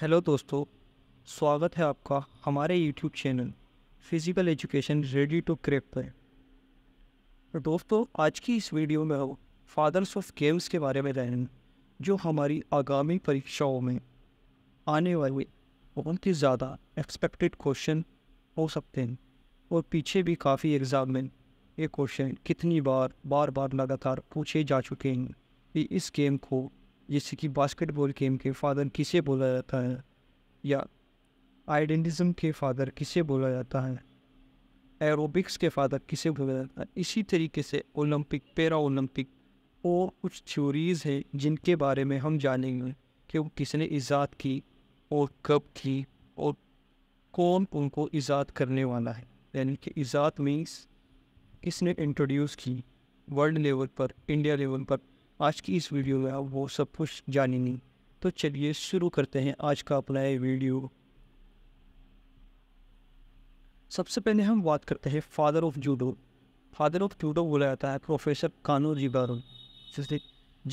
hello दोस्तों स्वागत है आपका हमारे YouTube channel physical education ready to crack पर तो दोस्तों आज की इस वीडियो में हम फादर्स ऑफ गेम्स के बारे में जानेंगे जो हमारी आगामी परीक्षाओं में आने वाले बहुत ही ज़्यादा एक्सपेक्टेड क्वेश्चन हो सकते हैं और पीछे भी काफ़ी एग्ज़ाम में ये क्वेश्चन कितनी बार बार बार लगातार पूछे जा चुके हैं कि इस गेम को जैसे कि बास्केटबॉल गेम के फादर किसे बोला जाता है या आइडेंटिज्म के फादर किसे बोला जाता है एरोबिक्स के फादर किसे बोला जाता है इसी तरीके से ओलंपिक पैरा ओलंपिक और कुछ थ्योरीज़ हैं जिनके बारे में हम जानेंगे कि वो किसने ईजाद की और कब की और कौन उनको ईजाद करने वाला है यानी कि ईजाद मीन्स किसने इंट्रोड्यूस की वर्ल्ड लेवल पर इंडिया लेवल पर आज की इस वीडियो में आप वो सब कुछ जानेंगी तो चलिए शुरू करते हैं आज का अपना ये वीडियो सबसे पहले हम बात करते हैं father of judo father of judo बोला जाता है प्रोफेसर कानो जिगारो जिसने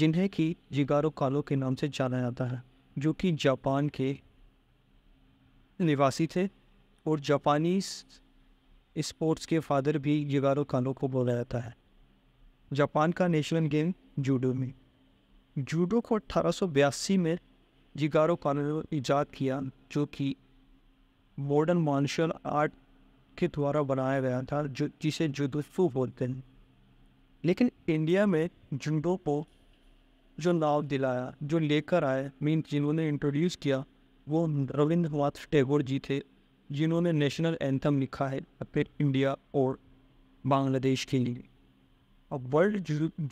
जिन्हें कि जिगारो कानो के नाम से जाना जाता है जो कि जापान के निवासी थे और जापानी स्पोर्ट्स के फादर भी जिगारो कानो को बोला जाता है जापान का नेशनल गेम जूडो में जूडो को अट्ठारह में जिगारो कानून ईजाद किया जो कि मॉडर्न मार्शल आर्ट के द्वारा बनाया गया था जो जिसे जुदुत्सु बोलते हैं लेकिन इंडिया में जुंडो को जो नाव दिलाया जो लेकर आए मीन जिन्होंने इंट्रोड्यूस किया वो रविंद्रनाथ टैगोर जी थे जिन्होंने नेशनल एंथम लिखा है अपने इंडिया और बांग्लादेश के लिए अब वर्ल्ड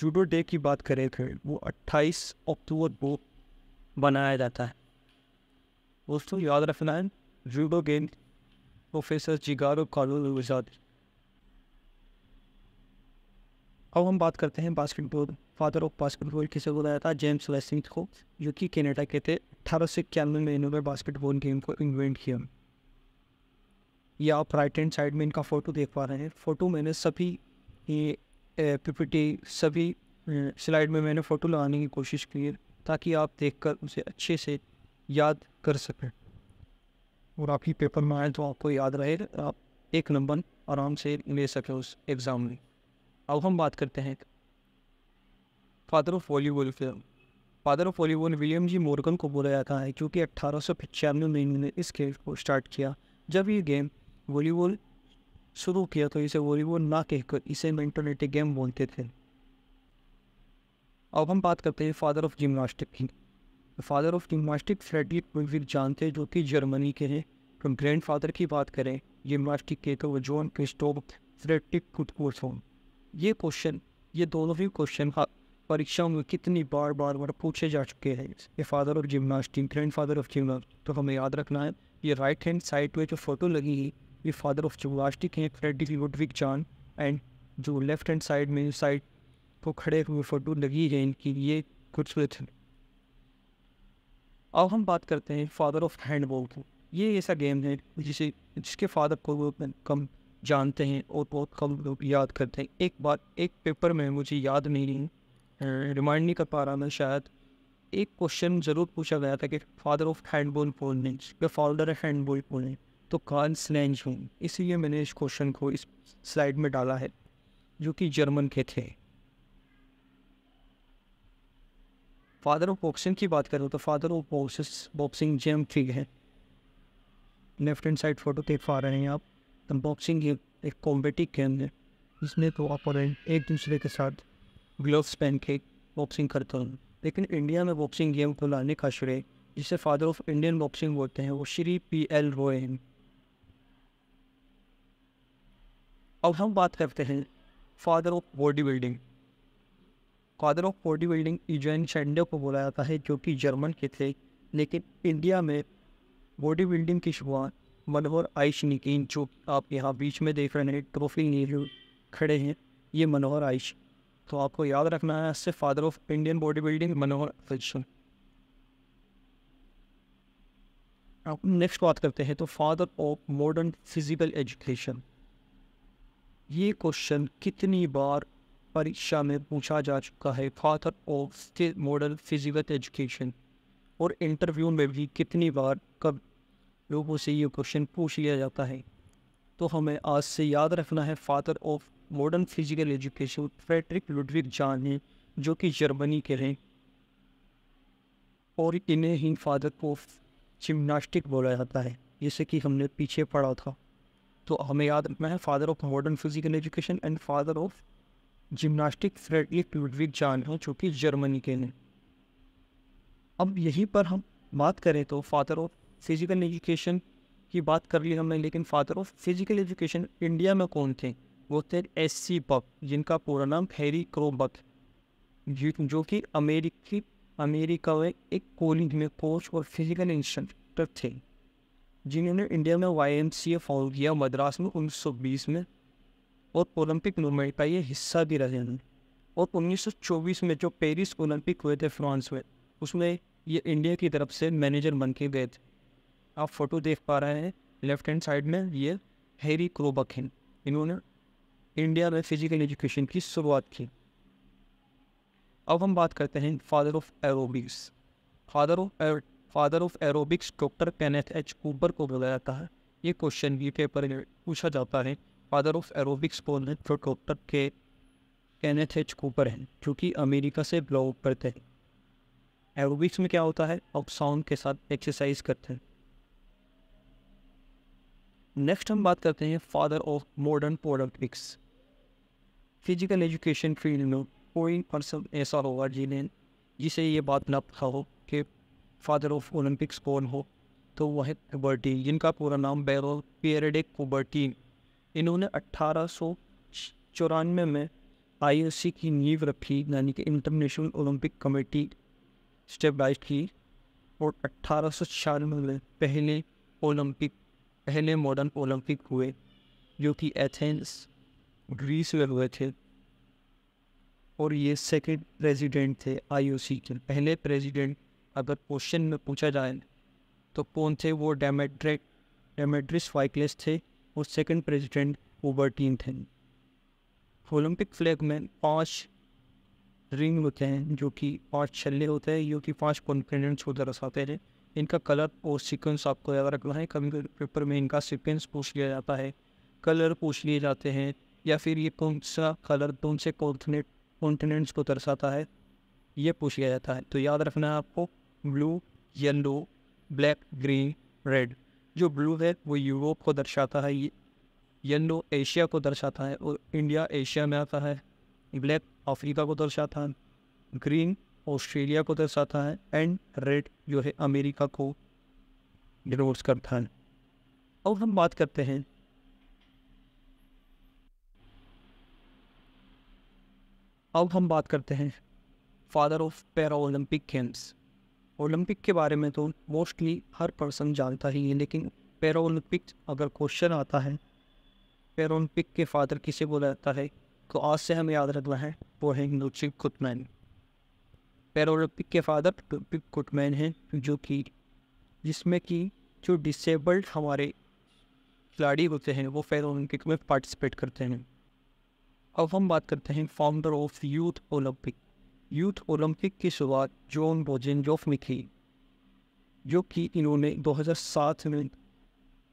जूडो डे की बात करें फिर तो वो 28 अक्टूबर को बनाया जाता है दोस्तों याद रखना है जूडो गेंद प्रोफेसर जिगारो कालोजाद अब हम बात करते हैं बास्केटबॉल फादर ऑफ बास्केटबॉल किसे जाता था जेम्स लेसिंग को जो कि कैनेडा के थे अठारह सौ इक्यानवे में इन्होंने बास्केटबॉल गेम को इन्वेंट किया ये आप राइट हैंड साइड में इनका फ़ोटो देख पा रहे हैं फ़ोटो मैंने सभी ये पीपीटी सभी स्लाइड में मैंने फ़ोटो लगाने की कोशिश की है ताकि आप देखकर उसे अच्छे से याद कर सकें और आपकी पेपर में आए तो आपको याद रहेगा आप एक नंबर आराम से ले सकें उस एग्ज़ाम में अब हम बात करते हैं father of volleyball film father of volleyball William G Morgan को बोला जाता है क्योंकि अट्ठारह सौ में इन्होंने इस खेल को स्टार्ट किया जब ये गेम वॉलीबॉल शुरू किया तो इसे वॉलीबॉल ना कहकर इसे मेंटोनेटिक गेम बोलते थे अब हम बात करते हैं फादर ऑफ जिमनास्टिक की फादर ऑफ जिमनास्टिक फ्रेडरिक विल जानते जो कि जर्मनी के हैं हम ग्रैंड फादर की बात करें जिमनास्टिक के तो वो जॉन क्रिस्टोब फ्रेडरिक हों ये क्वेश्चन ये दोनों ही क्वेश्चन परीक्षाओं में कितनी बार बार बार पूछे जा चुके हैं ये father of gymnastic grandfather of gymnastic तो हमें याद रखना है ये राइट हैंड साइड पर जो फोटो लगी है ये फादर ऑफ जवास्टिक हैं फ्रेडी लुडविक जान एंड जो लेफ्ट हैंड साइड में साइड को खड़े हुए फ़ोटो लगी है इनकी ये खूबसूरत है अब हम बात करते हैं फादर ऑफ हैंडबॉल की ये ऐसा गेम है जिसे जिसके फादर को वो कम जानते हैं और बहुत कम लोग याद करते हैं एक बार एक पेपर में मुझे याद नहीं रिमाइंड नहीं कर पा रहा मैं शायद एक क्वेश्चन ज़रूर पूछा गया था कि फादर ऑफ हैंडबॉल कौन या फादर हैंडबॉल कौन तो कार्ल स्नैज हूँ इसलिए मैंने इस क्वेश्चन को इस स्लाइड में डाला है जो कि जर्मन के थे फादर ऑफ बॉक्सिंग की बात करूँ तो father of boxes boxing Jem Figg है लेफ्ट हैंड साइड फोटो देख पा रहे हैं आप तो बॉक्सिंग एक कॉम्बेटिक गेम है इसमें तो आप एक दूसरे के साथ ग्लव्स पहन के बॉक्सिंग करते हैं लेकिन इंडिया में बॉक्सिंग गेम को लाने का श्रेय जिसे फादर ऑफ इंडियन बॉक्सिंग बोलते हैं वो श्री पी एल रोय हैं अब हम बात करते हैं father of body building father of body building Eugen Sandow को बोला जाता है जो कि जर्मन के थे लेकिन इंडिया में बॉडी बिल्डिंग की शुरुआत मनोहर आइश निकीन जो आप यहाँ बीच में देख रहे हैं ट्रॉफी नीलू खड़े हैं ये मनोहर आइश तो आपको याद रखना है इससे father of Indian body building Manohar आप नेक्स्ट बात करते हैं तो father of modern physical education ये क्वेश्चन कितनी बार परीक्षा में पूछा जा चुका है father of model physical education और इंटरव्यू में भी कितनी बार कब लोगों से ये क्वेश्चन पूछ लिया जाता है तो हमें आज से याद रखना है father of modern physical education Friedrich Ludwig Jahn हैं जो कि जर्मनी के हैं और इन्हें ही फादर ऑफ जिम्नास्टिक बोला जाता है जैसे कि हमने पीछे पढ़ा था तो हमें याद रखना है father of modern physical education and father of gymnastic Friedrich Ludwig Jahn हैं जो कि जर्मनी के हैं अब यहीं पर हम बात करें तो फादर ऑफ फिजिकल एजुकेशन की बात कर ली हमने लेकिन father of physical education India में कौन थे वो थे एस सी बक जिनका पूरा नाम हैरी क्रोबक जो कि अमेरिकी अमेरिका में एक कॉलेज में कोच और फिजिकल इंस्ट्रक्टर थे जिन्होंने इंडिया में Y M C A found किया मद्रास में बीस में और ओलंपिक मूवमेंट का ये हिस्सा भी रहे हैं और 1924 में जो पेरिस ओलंपिक हुए थे फ्रांस में उसमें ये इंडिया की तरफ से मैनेजर बन के गए थे आप फोटो देख पा रहे हैं लेफ्ट हैंड साइड में ये हैरी क्रोबक हैं इन्होंने इंडिया में फिजिकल एजुकेशन की शुरुआत की अब हम बात करते हैं father of aerobics father of father of aerobics doctor Kenneth H Cooper को बोला जाता है ये क्वेश्चन भी पेपर में पूछा जाता है फादर ऑफ एरोबिक्स को डॉक्टर के कैनेथ एच कूपर हैं जो कि अमेरिका से ब्लॉग करते हैं एरोबिक्स में क्या होता है आप साउंड के साथ एक्सरसाइज करते हैं नेक्स्ट हम बात करते हैं फादर ऑफ मॉडर्न प्रोडक्टिक्स फिजिकल एजुकेशन फील्ड में कोई पर्सन ऐसा होगा जिन्हें जिसे ये बात ना पता हो कि फादर ऑफ ओलंपिक्स कौन हो तो वह है कुबर्टीन जिनका पूरा नाम बैरो पियरडे कुबर्टीन इन्होंने अट्ठारह सौ चौरानवे में सी की नींव रखी यानी कि इंटरनेशनल ओलंपिक कमेटी स्टेबलाइज की और अट्ठारह सौ छियानवे में पहले ओलंपिक पहले मॉडर्न ओलंपिक हुए जो कि एथेंस ग्रीस में हुए थे और ये सेकेंड प्रेसिडेंट थे आईओसी के पहले प्रेसिडेंट अगर क्वेश्चन में पूछा जाए तो कौन थे वो डेमेट्रिक डेमेट्रिस फाइकलिस थे और सेकंड प्रेसिडेंट ओबर्टीन थे ओलंपिक फ्लैग में पांच रिंग होते हैं जो कि पांच छल्ले होते हैं जो कि पांच कॉन्फिडेंट्स को दर्शाते हैं इनका कलर और सीक्वेंस आपको याद रखना है कभी कभी पेपर में इनका सीक्वेंस पूछ लिया जाता है कलर पूछ लिए जाते हैं या फिर ये कौन सा कलर कौन से कॉन्टिनेंट कॉन्टिनेंट्स को दर्शाता है ये पूछ लिया जाता है तो याद रखना है आपको blue yellow black green red जो ब्लू है वो यूरोप को दर्शाता है येलो एशिया को दर्शाता है और इंडिया एशिया में आता है ब्लैक अफ्रीका को दर्शाता है ग्रीन ऑस्ट्रेलिया को दर्शाता है एंड रेड जो है अमेरिका को डिनोट्स करता है अब हम बात करते हैं अब हम बात करते हैं father of para olympic games olympic के बारे में तो मोस्टली हर पर्सन जानता ही है लेकिन ओलंपिक अगर क्वेश्चन आता है ओलंपिक के फादर किसे बोला जाता है तो आज से हमें याद रखना है वो है कुटमैन कुतमैन ओलंपिक के फादर पिक कुटमैन हैं जो कि जिसमें कि जो डिसेबल्ड हमारे खिलाड़ी होते हैं वो ओलंपिक में पार्टिसिपेट करते हैं अब हम बात करते हैं founder of youth olympic youth olympic की शुरुआत जोन बोजेंजोफ में की जो कि इन्होंने 2007 में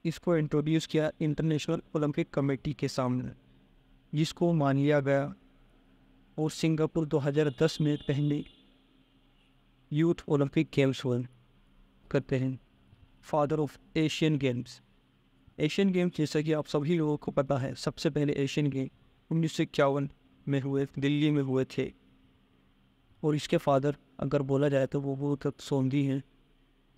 इसको इंट्रोड्यूस किया इंटरनेशनल ओलंपिक कमेटी के सामने जिसको मान लिया गया और सिंगापुर 2010 में पहले यूथ ओलंपिक गेम्स हुए करते हैं father of Asian games Asian games जैसा कि आप सभी लोगों को पता है सबसे पहले एशियन गेम उन्नीस में हुए दिल्ली में हुए थे और इसके फादर अगर बोला जाए तो वो बहुत सोंदी हैं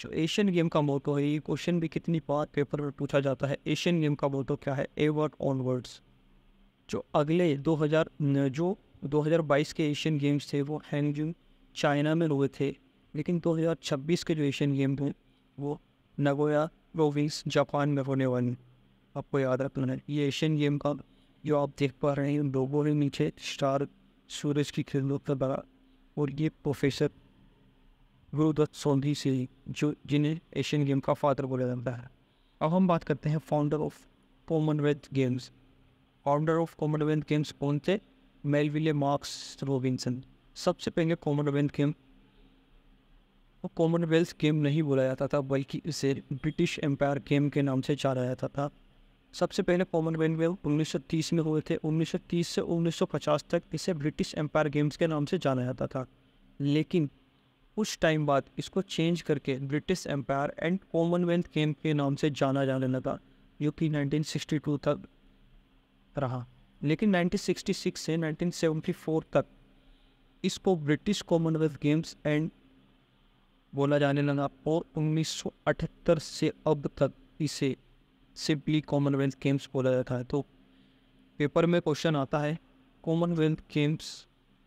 जो एशियन गेम का मोटो है ये क्वेश्चन भी कितनी बार पेपर में पूछा जाता है एशियन गेम का मोटो क्या है ए वर्ड ऑन वर्ड्स जो अगले 2000 जो 2022 के एशियन गेम्स थे वो हैंगजिंग चाइना में हुए थे लेकिन 2026 के जो एशियन गेम थे वो नगोया प्रोविंस जापान में होने वाले आपको याद रखना है ये एशियन गेम का जो आप देख पा रहे हैं लोगों ने नीचे स्टार सूरज की खिलों पर बड़ा और ये प्रोफेसर गुरुदत्त सोंधी से जो जिन्हें एशियन गेम का फादर बोला जाता है अब हम बात करते हैं founder of Commonwealth games founder of Commonwealth games कौन थे मेलविले मार्क्स रोबिनसन सबसे पहले कॉमनवेल्थ गेम वो कॉमनवेल्थ गेम नहीं बोला जाता था बल्कि इसे ब्रिटिश एम्पायर गेम के नाम से जाना जाता था सबसे पहले कॉमनवेल्थ उन्नीस सौ तीस में हुए थे उन्नीस सौ तीस से उन्नीस सौ पचास तक इसे ब्रिटिश एम्पायर गेम्स के नाम से जाना जाता था लेकिन कुछ टाइम बाद इसको चेंज करके British Empire and Commonwealth game के नाम से जाना जाने लगा जो कि टू तक रहा लेकिन 1966 से 1974 तक इसको ब्रिटिश कॉमनवेल्थ गेम्स एंड बोला जाने लगा और 1978 से अब तक इसे सिंपली कॉमनवेल्थ गेम्स बोला जाता है तो पेपर में क्वेश्चन आता है कॉमनवेल्थ गेम्स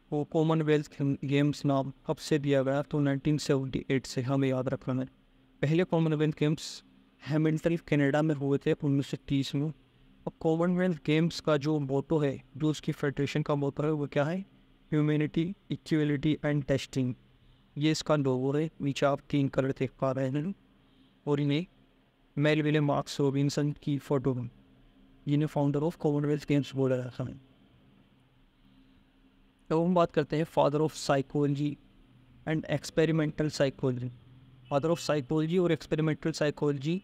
को कॉमनवेल्थ गेम्स नाम कब से दिया गया तो 1978 से हमें याद रखना है पहले कॉमनवेल्थ गेम्स हेमिल्टन कनाडा में हुए थे उन्नीस सौ तीस में और कॉमनवेल्थ गेम्स का जो मोटो है जो उसकी फेडरेशन का मोटो है वो क्या है ह्यूमिनिटी इक्वलिटी एंड टेस्टिंग ये इसका लोगो है नीचे आप तीन कलर देख पा रहे हैं और इन्हें मेरी विलियम मार्क्स रोबिनसन की फ़ोटो जिन्हें फाउंडर ऑफ कॉमनवेल्थ गेम्स बोला रखा है तो हम बात करते हैं father of psychology and experimental psychology father of psychology और experimental psychology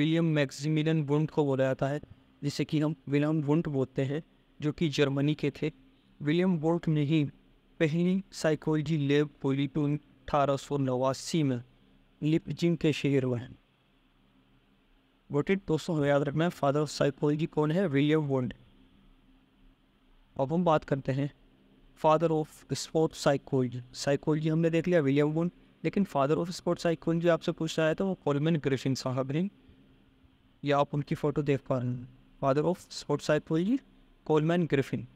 William Maximilian Wundt को बोला जाता है जिसे कि हम विलियम वुंट बोलते हैं जो कि जर्मनी के थे विलियम वुंट ने ही पहली साइकोलॉजी लेब पोलिटून अठारह सौ नवासी में लिपजिंग के शहर हैं वोटेड दोस्तों हमें याद रखना है फादर ऑफ साइकोलॉजी कौन है विलियम वोंड अब हम बात करते हैं father of sport psychology psychology हमने देख लिया विलियम वोंड लेकिन फादर ऑफ स्पोर्ट साइकोलॉजी आपसे पूछ रहा है तो वो कोलमेन ग्रिफिन साहब हैं या आप उनकी फ़ोटो देख पा रहे हैं father of sport psychology Coleman Griffin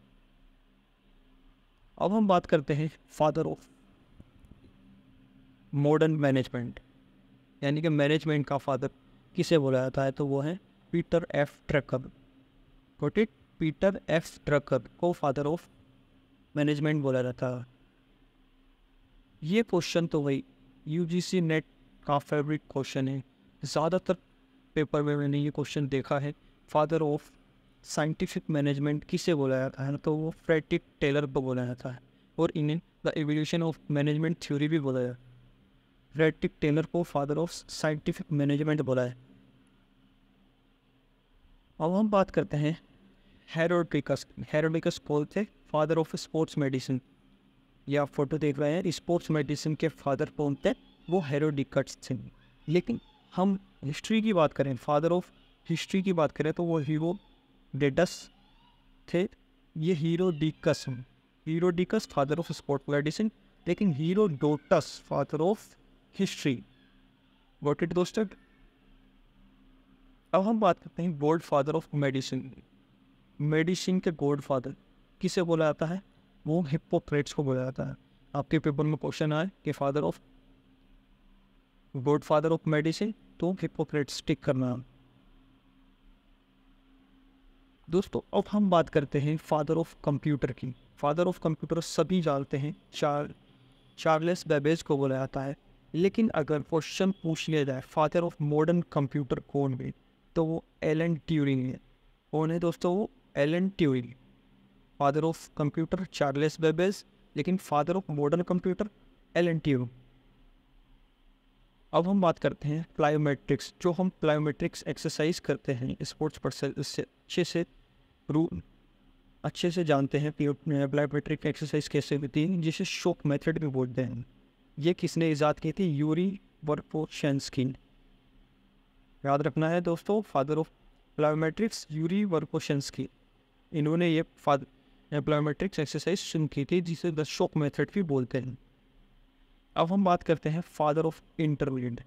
अब हम बात करते हैं फादर ऑफ मॉडर्न मैनेजमेंट यानी कि मैनेजमेंट का फादर किसे बोला जाता है तो वो है पीटर एफ ट्रकब गोट इट पीटर एफ ट्रकब को फादर ऑफ मैनेजमेंट बोला जाता है ये क्वेश्चन तो वही यू नेट का फेवरेट क्वेश्चन है ज़्यादातर पेपर में मैंने ये क्वेश्चन देखा है फादर ऑफ साइंटिफिक मैनेजमेंट किसे बोला जाता है तो वो फ्रेडिक टेलर को बोला जाता है और इन्हें the evolution of management theory भी बोला जाता है फ्रेडिक टेलर को फादर ऑफ साइंटिफिक मैनेजमेंट बोला है अब हम बात करते हैं हेरोडिकस हेरोडिकस कौन थे फादर ऑफ स्पोर्ट्स मेडिसिन ये आप फोटो देख रहे हैं स्पोर्ट्स मेडिसिन के फादर कौन थे वो हेरोडिकट्स थे लेकिन हम हिस्ट्री की बात करें फादर ऑफ हिस्ट्री की बात करें तो वो हीरो डेटस थे ये Herodicus Herodicus father of sport medicine लेकिन Herodotus father of history what इट दोस्टेड अब हम बात करते हैं godfather of medicine medicine के गॉड फादर किसे बोला जाता है वो हिपोक्रेट्स को बोला जाता है आपके पेपर में क्वेश्चन आए कि father of godfather of medicine तो हिपोक्रेट्स टिक करना दोस्तों अब हम बात करते हैं फादर ऑफ कंप्यूटर की फादर ऑफ कंप्यूटर सभी जानते हैं चार चार्लेस बेबेज को बोला जाता है लेकिन अगर क्वेश्चन पूछ लिया जाए फादर ऑफ मॉडर्न कंप्यूटर कौन भी तो वो एलन ट्यूरिंग है कौन है दोस्तों वो Alan Turing father of computer Charles Babbage लेकिन father of modern computer Alan Turing अब हम बात करते हैं प्लायोमेट्रिक्स जो हम प्लायोमेट्रिक्स एक्सरसाइज करते हैं स्पोर्ट्स पर्सन उससे अच्छे से रू अच्छे से जानते हैं प्लायोमेट्रिक एक्सरसाइज कैसे होती है जिसे शोक मेथड भी बोलते हैं ये किसने ईजाद की थी यूरी वर्पोशंस याद रखना है दोस्तों फादर ऑफ प्लायोमेट्रिक्स यूरी की इन्होंने ये फादर प्लायोमेट्रिक्स एक्सरसाइज शुरू की थी जिसे द शॉक मेथड भी बोलते हैं अब हम बात करते हैं फादर ऑफ इंटरनेट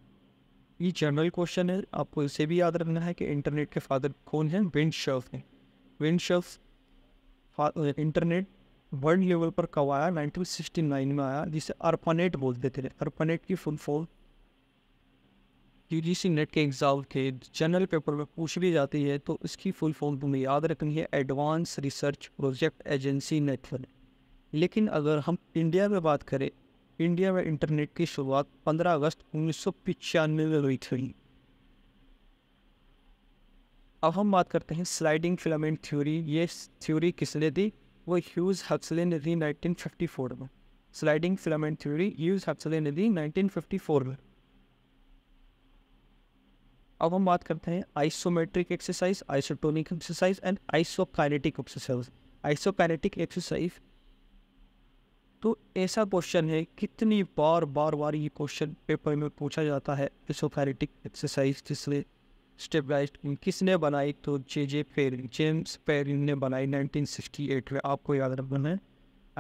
ये जनरल क्वेश्चन है आपको इसे भी याद रखना है कि इंटरनेट के फादर कौन हैं विंड शर्फ हैं Vint Cerf internet world level पर कब आया नाइन में आया जिसे अर्पानेट बोलते थे अर्पानेट की full form UGC NET e के एग्ज़ाम के जनरल पेपर में पूछ भी जाती है तो इसकी फुल फॉर्म तुम्हें याद रखनी है advance research project agency network लेकिन अगर हम इंडिया में बात करें इंडिया में इंटरनेट की शुरुआत 15 अगस्त उन्नीस में हुई थी अब हम बात करते हैं स्लाइडिंग फिलामेंट थ्योरी ये थ्योरी किसने दी वो ह्यूज हक्सले ने दी नाइनटीन में sliding filament theory Hugh Huxley ने दी नाइनटीन में अब हम बात करते हैं isometric exercise isotonic exercise and isokinetic exercise isokinetic exercise तो ऐसा क्वेश्चन है कितनी बार बार बार ये क्वेश्चन पेपर में पूछा जाता है isokinetic exercise step by step किसने बनाई तो J J Perrin James Perrin ने बनाई 1968 में आपको याद रखना है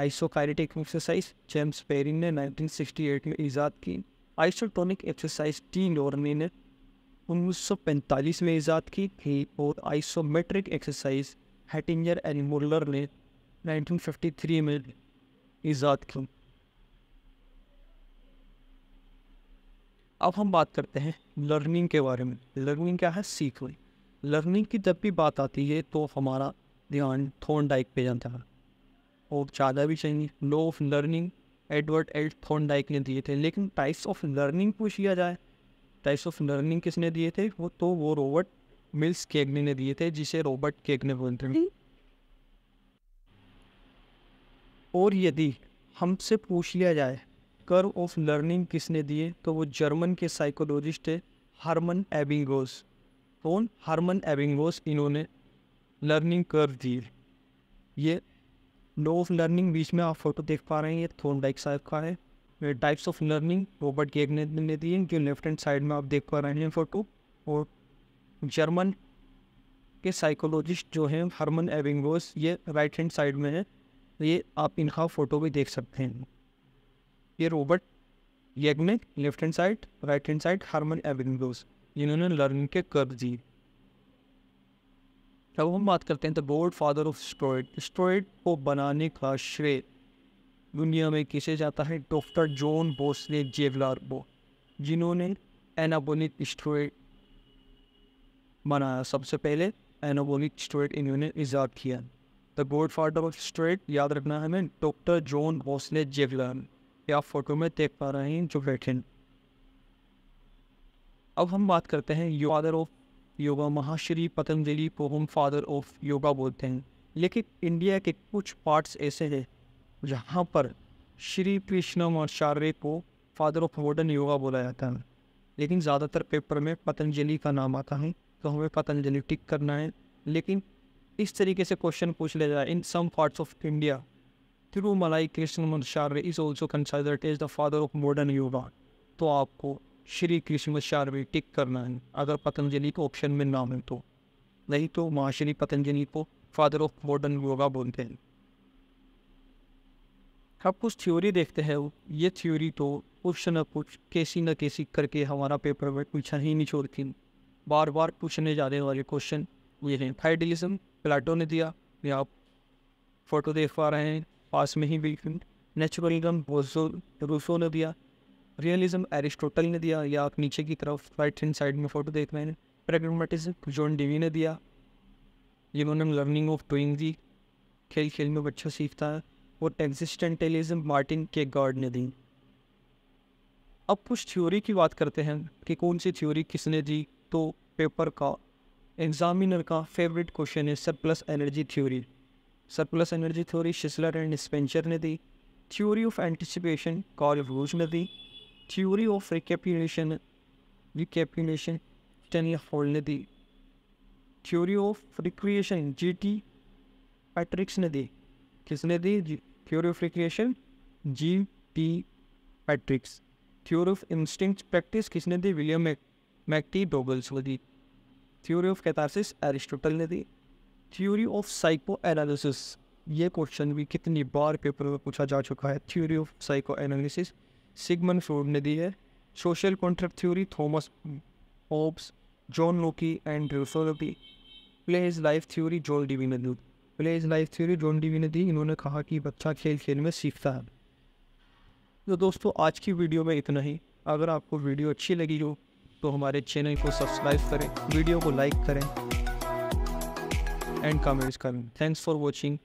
आइसोकाइनेटिक एक्सरसाइज जेम्स पेरिन ने 1968 में ईजाद की आइसोटोनिक एक्सरसाइज टी नोरनी ने 1945 में ईजाद की थी और isometric exercise Hettinger and Muller ने 1953 में ईजाद की अब हम बात करते हैं लर्निंग के बारे में लर्निंग क्या है सीखने लर्निंग की जब भी बात आती है तो हमारा ध्यान थोन डाइक पे जाता है और ज़्यादा भी चाहिए law of learning Edward L Thorndike ने दिए थे लेकिन टाइप्स ऑफ लर्निंग पूछ लिया जाए टाइप्स ऑफ लर्निंग किसने दिए थे वो तो वो रोबर्ट मिल्स केगने ने दिए थे जिसे रोबर्ट केगने बोलते हैं और यदि हमसे पूछ लिया जाए कर्व ऑफ लर्निंग किसने दिए तो वो जर्मन के साइकोलॉजिस्ट है हारमन एबिंगोस कौन हारमन एबिंगोस इन्होंने लर्निंग कर्व दी ये लो ऑफ लर्निंग बीच में आप फोटो देख पा रहे हैं ये थोन साहब का है types of learning Robert Gagne ने, दी है जो लेफ्ट हैंड साइड में आप देख पा रहे हैं फोटो और जर्मन के साइकोलॉजिस्ट जो हैं हरमन एविंगोस ये राइट हैंड साइड में है ये आप इनका फ़ोटो भी देख सकते हैं ये रॉबर्ट येग ने left hand side right hand side Hermann एविंगोस जिन्होंने लर्निंग के कर दिए अब हम बात करते हैं the board father of steroid steroid को बनाने का श्रेय दुनिया में किसे जाता है डॉक्टर जॉन बोसले जेवलार बो जिन्होंने एनाबोलिक स्टोरेट बनाया सबसे पहले एनाबोलिक स्टोरेट इन्होंने ईजाद किया द गोड फादर ऑफ स्टोरेट याद रखना है हमें डॉक्टर जॉन बोसले जेवलान ये आप फोटो में देख पा रहे हैं जो बैठे अब हम बात करते हैं यो फादर ऑफ योगा महाश्री पतंजलि को हम फादर ऑफ योगा बोलते हैं लेकिन इंडिया के कुछ पार्ट्स ऐसे हैं जहाँ पर श्री कृष्णम और शारे को फादर ऑफ मॉडर्न योगा बोला जाता है लेकिन ज़्यादातर पेपर में पतंजलि का नाम आता है तो हमें पतंजलि टिक करना है लेकिन इस तरीके से क्वेश्चन पूछ लिया जाए in some parts of India Tirumalai शारे is also considered as the father of modern yoga तो आपको श्री कृष्ण शारवे टिक करना है अगर पतंजलि को ऑप्शन में नाम है तो नहीं तो महाश्री पतंजलि को फादर ऑफ मॉडर्न योगा बोलते हैं अब कुछ थ्योरी देखते हैं ये थ्योरी तो कुछ न कुछ कैसी ना कैसी करके हमारा पेपर में पूछा ही नहीं छोड़ती बार बार पूछने जाने वाले क्वेश्चन ये हैं फाइडलिज्म प्लाटो ने दिया ये आप फोटो देख पा रहे हैं पास में ही बिल्कुल नेचुरलिज्म रूसो ने दिया रियलिज्म एरिस्टोटल ने दिया या आप नीचे की तरफ राइट हैंड साइड में फ़ोटो देख रहे हैं प्रेगमेटिज्म जॉन डिवी ने दिया जिन्होंने लर्निंग ऑफ डूइंग दी खेल खेल में बच्चा सीखता है और एग्जिस्टेंटलिज्म मार्टिन के गॉड ने दी अब कुछ थ्योरी की बात करते हैं कि कौन सी थ्योरी किसने दी तो पेपर का एग्जामिनर का फेवरेट क्वेश्चन है surplus energy theory surplus energy theory Schiller and Spencer ने दी theory of anticipation Karl Groos ने दी थ्योरी ऑफ रिकेपुलेशन रिकेपुलेशन टेनिया फोल्ड ने दी theory of recreation G T Patricks ने दी किसने दी theory G T Patricks theory of instinct practice किसने दी विलियम मैकटी डोबल्स ने दी थ्योरी ऑफ कैथारसिस एरिस्टोटल ने दी थ्योरी ऑफ साइको एनालिसिस ये क्वेश्चन भी कितनी बार पेपर में पूछा जा चुका है theory of psycho analysis Sigmund Freud ने दी है social contract theory Thomas Hobbes John Locke and Rousseau play his life theory John Dewey ने दी play is life theory John Dewey ने दी इन्होंने कहा कि बच्चा खेल खेल में सीखता है तो दोस्तों आज की वीडियो में इतना ही अगर आपको वीडियो अच्छी लगी हो तो हमारे चैनल को सब्सक्राइब करें वीडियो को लाइक करें एंड कमेंट्स करें थैंक्स फॉर वॉचिंग